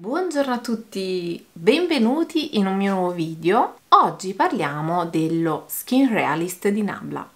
Buongiorno a tutti, benvenuti in un mio nuovo video. Oggi parliamo dello Skin Realist di Nabla.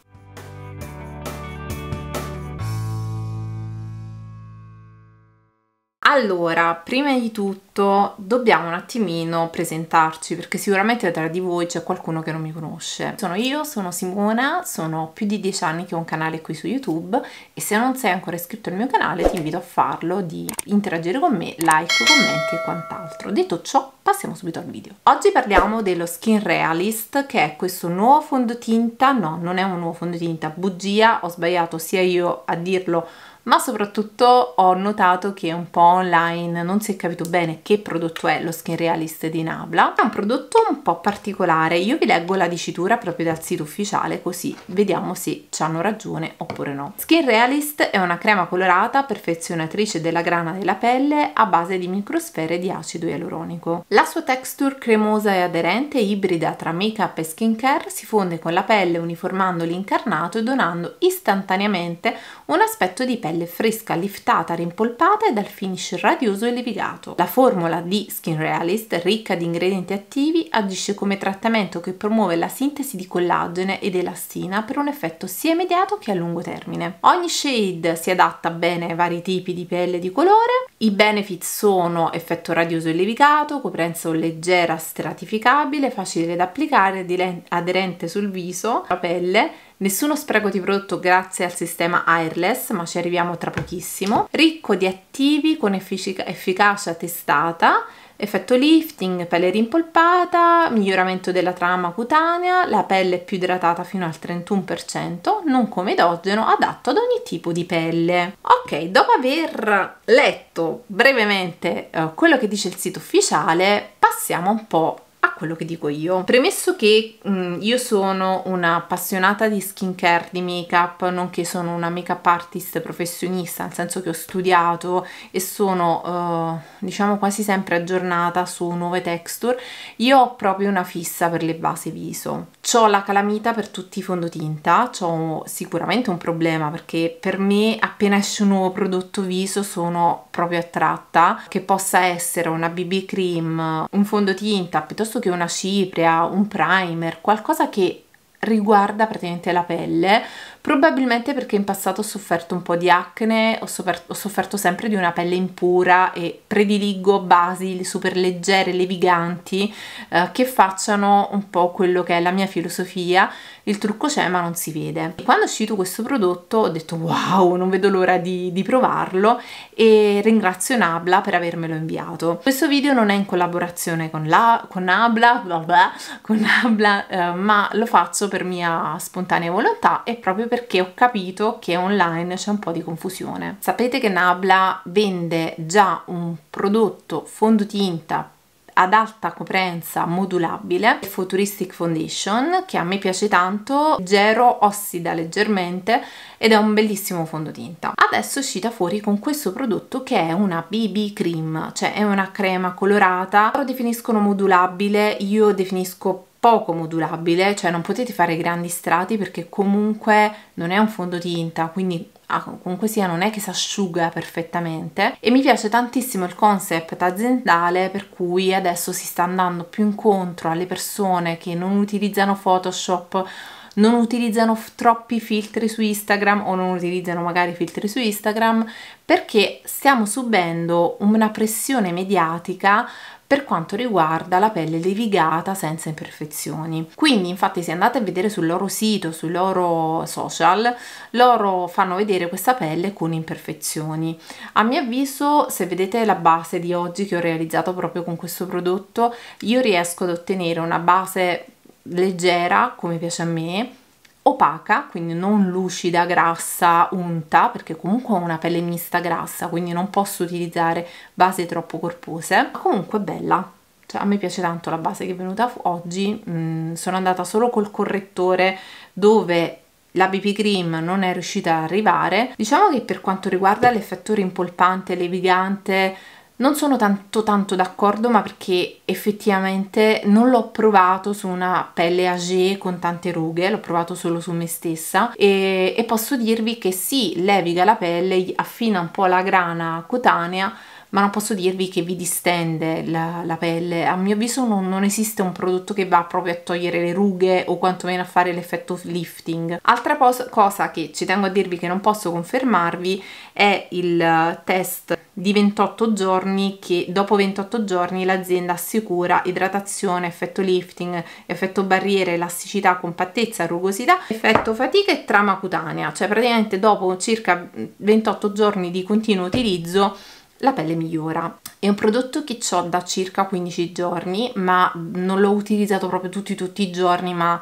Allora, prima di tutto dobbiamo un attimino presentarci perché sicuramente tra di voi c'è qualcuno che non mi conosce. Sono io, sono Simona, sono più di dieci anni che ho un canale qui su YouTube e se non sei ancora iscritto al mio canale ti invito a farlo, di interagire con me, like, commenti e quant'altro. Detto ciò, passiamo subito al video. Oggi parliamo dello Skin Realist che è questo nuovo fondotinta, no non è un nuovo fondotinta, bugia, ho sbagliato sia io a dirlo ma soprattutto ho notato che un po' online non si è capito bene che prodotto è lo Skin Realist di Nabla. È un prodotto un po' particolare, io vi leggo la dicitura proprio dal sito ufficiale così vediamo se ci hanno ragione oppure no. Skin Realist è una crema colorata perfezionatrice della grana della pelle a base di microsfere di acido ialuronico. La sua texture cremosa e aderente, ibrida tra make-up e skincare, si fonde con la pelle uniformando l'incarnato e donando istantaneamente un aspetto di pelle pelle fresca liftata rimpolpata e dal finish radioso e levigato. La formula di Skin Realist, ricca di ingredienti attivi, agisce come trattamento che promuove la sintesi di collagene ed elastina per un effetto sia immediato che a lungo termine. Ogni shade si adatta bene ai vari tipi di pelle di colore. I benefit sono effetto radioso e levigato, coprenza leggera stratificabile, facile da applicare, aderente sul viso, la pelle nessuno spreco di prodotto grazie al sistema airless, ma ci arriviamo tra pochissimo, ricco di attivi con effic efficacia testata, effetto lifting, pelle rimpolpata, miglioramento della trama cutanea, la pelle più idratata fino al 31%, non come idrogeno, adatto ad ogni tipo di pelle. Ok, dopo aver letto brevemente eh, quello che dice il sito ufficiale, passiamo un po' quello che dico io. Premesso che mh, mm, io sono una appassionata di skincare, di make-up, nonché sono una make-up artist professionista, nel senso che ho studiato e sono uh, diciamo quasi sempre aggiornata su nuove texture, io ho proprio una fissa per le basi viso ho la calamita per tutti i fondotinta, ho sicuramente un problema perché per me appena esce un nuovo prodotto viso sono proprio attratta, che possa essere una BB cream, un fondotinta, piuttosto che una cipria, un primer, qualcosa che riguarda praticamente la pelle probabilmente perché in passato ho sofferto un po' di acne, ho, ho sofferto sempre di una pelle impura e prediligo basi super leggere, leviganti, eh, che facciano un po' quello che è la mia filosofia, il trucco c'è ma non si vede. quando è uscito questo prodotto ho detto wow, non vedo l'ora di, di provarlo e ringrazio Nabla per avermelo inviato. Questo video non è in collaborazione con, la, con Nabla, blah blah, con Nabla eh, ma lo faccio per mia spontanea volontà e proprio perché ho capito che online c'è un po' di confusione. Sapete che Nabla vende già un prodotto fondotinta ad alta coprenza modulabile Futuristic Foundation che a me piace tanto, gero ossida leggermente ed è un bellissimo fondotinta. Adesso è uscita fuori con questo prodotto che è una BB cream, cioè è una crema colorata, loro definiscono modulabile, io definisco poco modulabile, cioè non potete fare grandi strati perché comunque non è un fondotinta, quindi ah, comunque sia non è che si asciuga perfettamente e mi piace tantissimo il concept aziendale per cui adesso si sta andando più incontro alle persone che non utilizzano Photoshop non utilizzano f- troppi filtri su Instagram o non utilizzano magari filtri su Instagram perché stiamo subendo una pressione mediatica per quanto riguarda la pelle levigata senza imperfezioni. Quindi, infatti, se andate a vedere sul loro sito, sui loro social, loro fanno vedere questa pelle con imperfezioni. A mio avviso, se vedete la base di oggi che ho realizzato proprio con questo prodotto, io riesco ad ottenere una base leggera, come piace a me, opaca, quindi non lucida, grassa, unta, perché comunque ho una pelle mista grassa, quindi non posso utilizzare basi troppo corpose, ma comunque bella. Cioè, a me piace tanto la base che è venuta oggi, mm, sono andata solo col correttore dove la BB cream non è riuscita ad arrivare. Diciamo che per quanto riguarda l'effetto rimpolpante, levigante, non sono tanto tanto d'accordo, ma perché effettivamente non l'ho provato su una pelle agée con tante rughe, l'ho provato solo su me stessa e, e posso dirvi che sì, leviga la pelle, affina un po' la grana cutanea, ma non posso dirvi che vi distende la, la pelle. A mio avviso non, non, esiste un prodotto che va proprio a togliere le rughe o quantomeno a fare l'effetto lifting. Altra cosa che ci tengo a dirvi che non posso confermarvi è il eh, test di 28 giorni che dopo 28 giorni l'azienda assicura idratazione, effetto lifting, effetto barriere, elasticità, compattezza, rugosità, effetto fatica e trama cutanea. Cioè praticamente dopo circa 28 mm, giorni di continuo utilizzo la pelle migliora. È un prodotto che ho da circa 15 giorni, ma non l'ho utilizzato proprio tutti, tutti i giorni, ma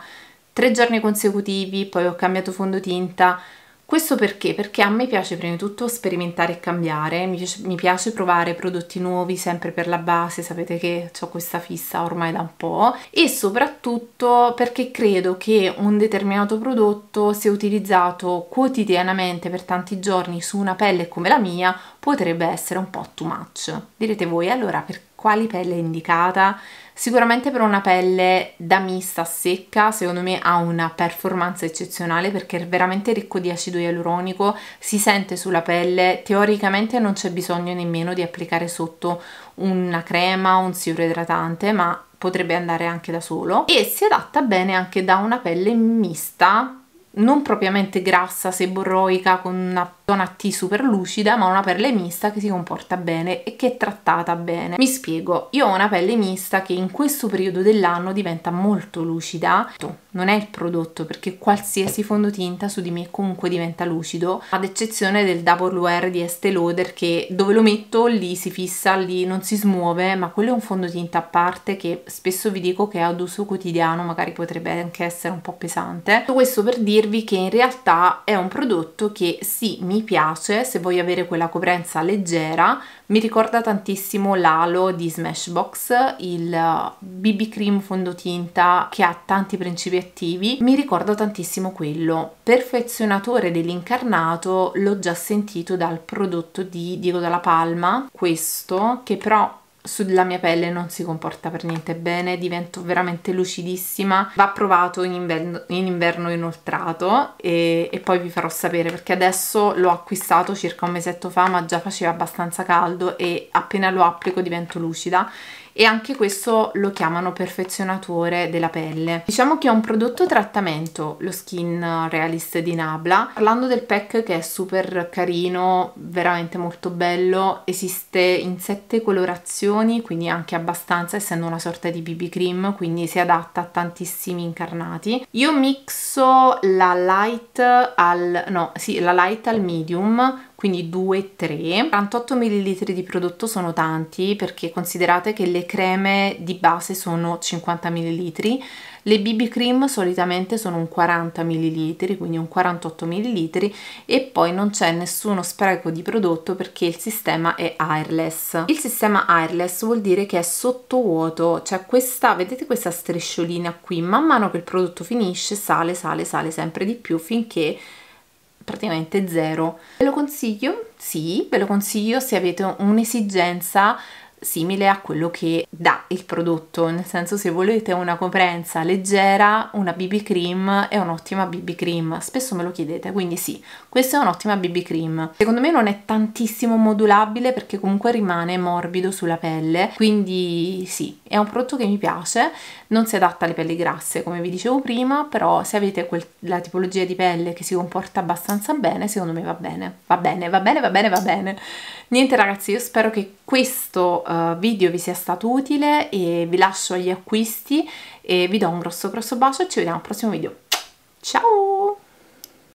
tre giorni consecutivi, poi ho cambiato fondotinta, questo perché? Perché a me piace prima di tutto sperimentare e cambiare, mi piace, mi piace provare prodotti nuovi sempre per la base, sapete che ho questa fissa ormai da un po' e soprattutto perché credo che un determinato prodotto se utilizzato quotidianamente per tanti giorni su una pelle come la mia potrebbe essere un po' too much. Direte voi allora perché? quali pelle è indicata. Sicuramente per una pelle da mista secca, secondo me ha una performance eccezionale perché è veramente ricco di acido ialuronico, si sente sulla pelle, teoricamente non c'è bisogno nemmeno di applicare sotto una crema o un siero idratante, ma potrebbe andare anche da solo e si adatta bene anche da una pelle mista non propriamente grassa, seborroica, con una zona T super lucida, ma una pelle mista che si comporta bene e che è trattata bene. Mi spiego, io ho una pelle mista che in questo periodo dell'anno diventa molto lucida non è il prodotto perché qualsiasi fondotinta su di me comunque diventa lucido ad eccezione del Double Wear di Estée Lauder che dove lo metto lì si fissa, lì non si smuove ma quello è un fondotinta a parte che spesso vi dico che è ad uso quotidiano magari potrebbe anche essere un po' pesante tutto questo per dirvi che in realtà è un prodotto che sì mi piace se voglio avere quella coprenza leggera mi ricorda tantissimo l'alo di Smashbox, il BB eh, cream fondotinta che ha tanti principi attivi, mi ricorda tantissimo quello. Perfezionatore dell'incarnato l'ho già sentito dal prodotto di Diego Dalla Palma, questo che però sulla mia pelle non si comporta per niente bene, divento veramente lucidissima, va provato in inverno, in inverno inoltrato e, e, poi vi farò sapere perché adesso l'ho acquistato circa un mesetto fa ma già faceva abbastanza caldo e appena lo applico divento lucida e anche questo lo chiamano perfezionatore della pelle. Diciamo che è un prodotto trattamento lo Skin Realist di Nabla. Parlando del pack che è super carino, veramente molto bello, esiste in sette colorazioni, quindi anche abbastanza essendo una sorta di BB cream, quindi si adatta a tantissimi incarnati. Io mixo la light al no, sì, la light al medium quindi 2, 3. 48 ml di prodotto sono tanti perché considerate che le creme di base sono 50 ml, le BB cream solitamente sono un 40 ml, quindi un 48 ml e poi non c'è nessuno spreco di prodotto perché il sistema è airless. Il sistema airless vuol dire che è sottovuoto, cioè questa, vedete questa strisciolina qui, man mano che il prodotto finisce sale, sale, sale sempre di più finché praticamente zero. Ve lo consiglio? Sì, ve lo consiglio se avete un'esigenza simile a quello che dà il prodotto, nel senso se volete una coprenza leggera, una BB cream è un'ottima BB cream, spesso me lo chiedete, quindi sì, questa è un'ottima BB cream. Secondo me non è tantissimo modulabile perché comunque rimane morbido sulla pelle, quindi sì, è un prodotto che mi piace, non si adatta alle pelli grasse come vi dicevo prima, però se avete quel, la tipologia di pelle che si comporta abbastanza bene, secondo me va bene, va bene, va bene, va bene, va bene. Niente ragazzi, io spero che questo uh, video vi sia stato utile e vi lascio gli acquisti e vi do un grosso grosso bacio ci vediamo al prossimo video. Ciao!